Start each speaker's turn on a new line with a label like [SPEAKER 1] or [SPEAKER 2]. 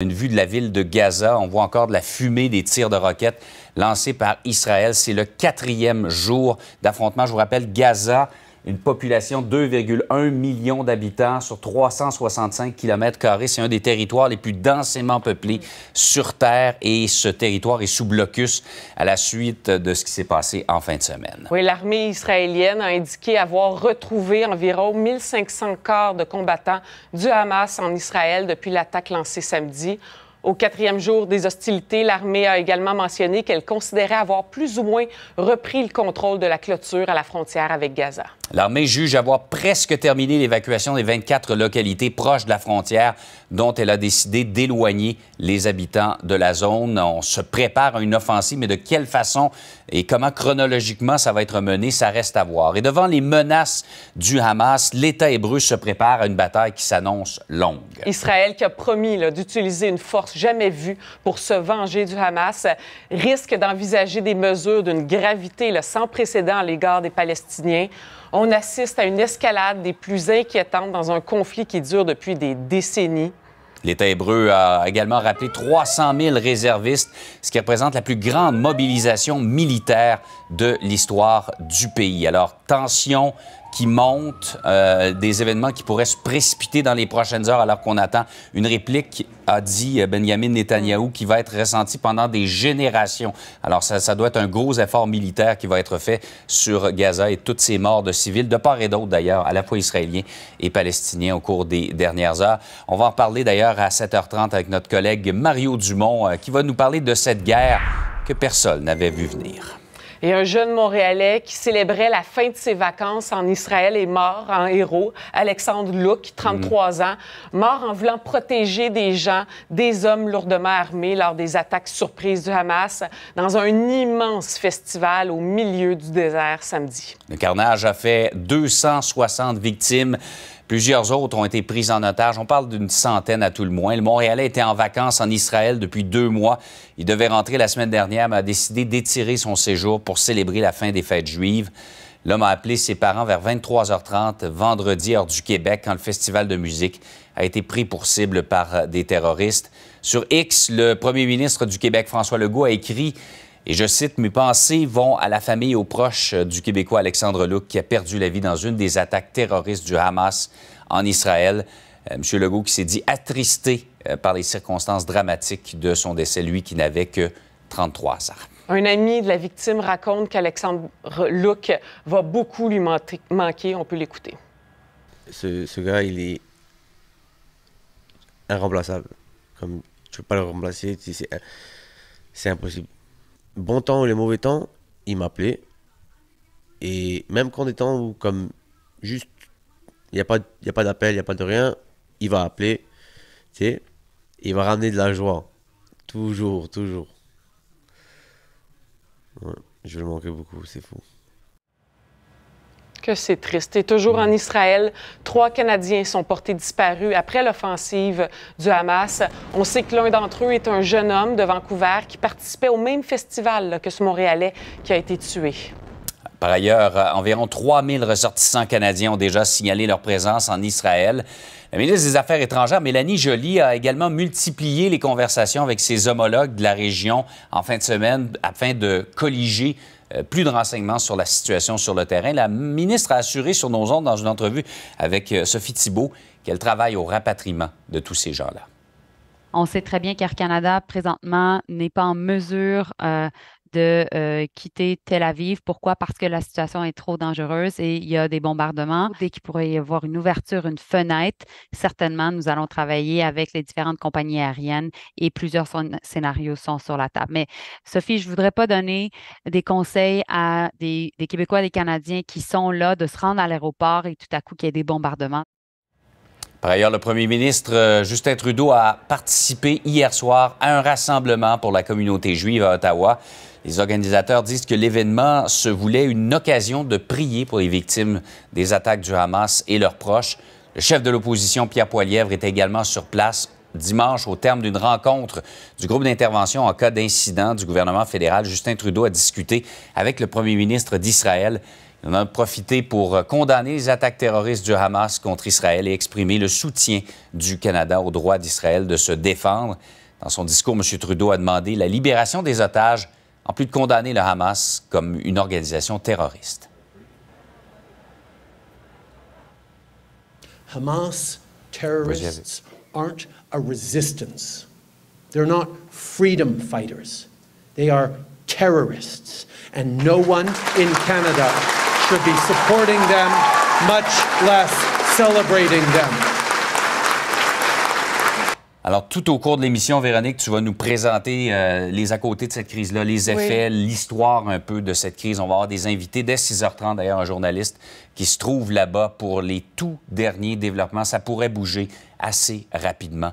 [SPEAKER 1] Une vue de la ville de Gaza, on voit encore de la fumée des tirs de roquettes lancés par Israël. C'est le quatrième jour d'affrontement. Je vous rappelle, Gaza une population de 2,1 millions d'habitants sur 365 km. C'est un des territoires les plus densément peuplés sur Terre et ce territoire est sous blocus à la suite de ce qui s'est passé en fin de semaine.
[SPEAKER 2] Oui, l'armée israélienne a indiqué avoir retrouvé environ 1500 corps de combattants du Hamas en Israël depuis l'attaque lancée samedi. Au quatrième jour des hostilités, l'armée a également mentionné qu'elle considérait avoir plus ou moins repris le contrôle de la clôture à la frontière avec Gaza.
[SPEAKER 1] L'armée juge avoir presque terminé l'évacuation des 24 localités proches de la frontière dont elle a décidé d'éloigner les habitants de la zone. On se prépare à une offensive, mais de quelle façon et comment chronologiquement ça va être mené, ça reste à voir. Et devant les menaces du Hamas, l'État hébreu se prépare à une bataille qui s'annonce longue.
[SPEAKER 2] Israël, qui a promis d'utiliser une force jamais vue pour se venger du Hamas, risque d'envisager des mesures d'une gravité sans précédent à l'égard des Palestiniens. On assiste à une escalade des plus inquiétantes dans un conflit qui dure depuis des décennies.
[SPEAKER 1] L'État hébreu a également rappelé 300 000 réservistes, ce qui représente la plus grande mobilisation militaire de l'histoire du pays. Alors, tension, qui monte euh, des événements qui pourraient se précipiter dans les prochaines heures alors qu'on attend une réplique, a dit euh, Benjamin Netanyahou, qui va être ressentie pendant des générations. Alors ça, ça, doit être un gros effort militaire qui va être fait sur Gaza et toutes ces morts de civils, de part et d'autre d'ailleurs, à la fois israéliens et palestiniens au cours des dernières heures. On va en parler d'ailleurs à 7h30 avec notre collègue Mario Dumont, euh, qui va nous parler de cette guerre que personne n'avait vu venir.
[SPEAKER 2] Et un jeune Montréalais qui célébrait la fin de ses vacances en Israël est mort en héros, Alexandre Luc, 33 mm. ans, mort en voulant protéger des gens, des hommes lourdement armés lors des attaques surprises du Hamas dans un immense festival au milieu du désert samedi.
[SPEAKER 1] Le carnage a fait 260 victimes. Plusieurs autres ont été pris en otage. On parle d'une centaine à tout le moins. Le Montréalais était en vacances en Israël depuis deux mois. Il devait rentrer la semaine dernière, mais a décidé d'étirer son séjour pour célébrer la fin des fêtes juives. L'homme a appelé ses parents vers 23h30 vendredi hors du Québec quand le festival de musique a été pris pour cible par des terroristes. Sur X, le premier ministre du Québec, François Legault, a écrit et je cite, mes pensées vont à la famille et aux proches du Québécois Alexandre Luc qui a perdu la vie dans une des attaques terroristes du Hamas en Israël. Euh, M. Legault qui s'est dit attristé euh, par les circonstances dramatiques de son décès, lui qui n'avait que 33 ans.
[SPEAKER 2] Un ami de la victime raconte qu'Alexandre Luc va beaucoup lui manquer. On peut l'écouter.
[SPEAKER 1] Ce, ce, gars, il est irremplaçable. Comme, tu ne peux pas le remplacer, euh, c'est impossible bon temps ou les mauvais temps, il m'appelait. Et même quand des temps où, comme juste, il n'y a pas, a pas d'appel, il n'y a pas de rien, il va appeler. Tu il va ramener de la joie. Toujours, toujours. je le manquais beaucoup, c'est fou
[SPEAKER 2] c'est triste. Et toujours en mm. Israël, trois Canadiens sont portés disparus après l'offensive du Hamas. On sait que l'un d'entre eux est un jeune homme de Vancouver qui participait au même festival que ce Montréalais qui a été tué.
[SPEAKER 1] Par ailleurs, environ 000 ressortissants canadiens ont déjà signalé leur présence en Israël. La ministre des Affaires étrangères, Mélanie Joly, a également multiplié les conversations avec ses homologues de la région en fin de semaine afin de colliger euh, plus de renseignements sur la situation sur le terrain. La ministre a assuré sur nos ondes dans une entrevue avec euh, Sophie Thibault qu'elle travaille au rapatriement de tous ces gens-là. On sait très bien qu'Air Canada, présentement, n'est pas en mesure euh, de euh, quitter Tel Aviv. Pourquoi? Parce que la situation est trop dangereuse et il y a des bombardements. Dès qu'il pourrait y avoir une ouverture, une fenêtre, certainement, nous allons travailler avec les différentes compagnies aériennes et plusieurs scénarios sont sur la table. Mais Sophie, je ne voudrais pas donner des conseils à des, des Québécois, des Canadiens qui sont là de se rendre à l'aéroport et tout à coup qu'il y ait des bombardements. Par ailleurs, le premier ministre euh, Justin Trudeau a participé hier soir à un rassemblement pour la communauté juive à Ottawa. Les organisateurs disent que l'événement se voulait une occasion de prier pour les victimes des attaques du Hamas et leurs proches. Le chef de l'opposition, Pierre Poilièvre, est également sur place dimanche au terme d'une rencontre du groupe d'intervention en cas d'incident du gouvernement fédéral. Justin Trudeau a discuté avec le premier ministre d'Israël il en a profité pour condamner les attaques terroristes du Hamas contre Israël et exprimer le soutien du Canada au droit d'Israël de se défendre. Dans son discours, M. Trudeau a demandé la libération des otages, en plus de condamner le Hamas comme une organisation terroriste. Alors, tout au cours de l'émission, Véronique, tu vas nous présenter euh, les à côté de cette crise-là, les effets, l'histoire un peu de cette crise. On va avoir des invités dès 6h30, d'ailleurs, un journaliste qui se trouve là-bas pour les tout derniers développements. Ça pourrait bouger assez rapidement.